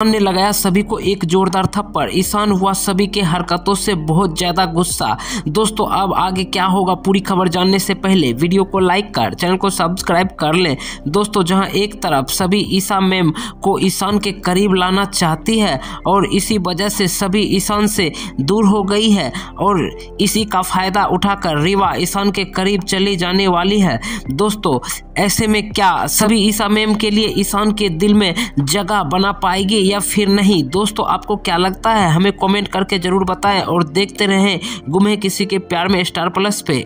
ईशान ने लगाया सभी को एक जोरदार थप्पड़ ईशान हुआ सभी के हरकतों से बहुत ज़्यादा गुस्सा दोस्तों अब आगे क्या होगा पूरी खबर जानने से पहले वीडियो को लाइक कर चैनल को सब्सक्राइब कर लें दोस्तों जहां एक तरफ सभी ईसा मैम को ईशान के करीब लाना चाहती है और इसी वजह से सभी ईशान से दूर हो गई है और इसी का फ़ायदा उठाकर रीवा ईशान के करीब चली जाने वाली है दोस्तों ऐसे में क्या सभी ईसा मैम के लिए ईशान के दिल में जगह बना पाएगी या फिर नहीं दोस्तों आपको क्या लगता है हमें कमेंट करके ज़रूर बताएं और देखते रहें गुम है किसी के प्यार में स्टार प्लस पे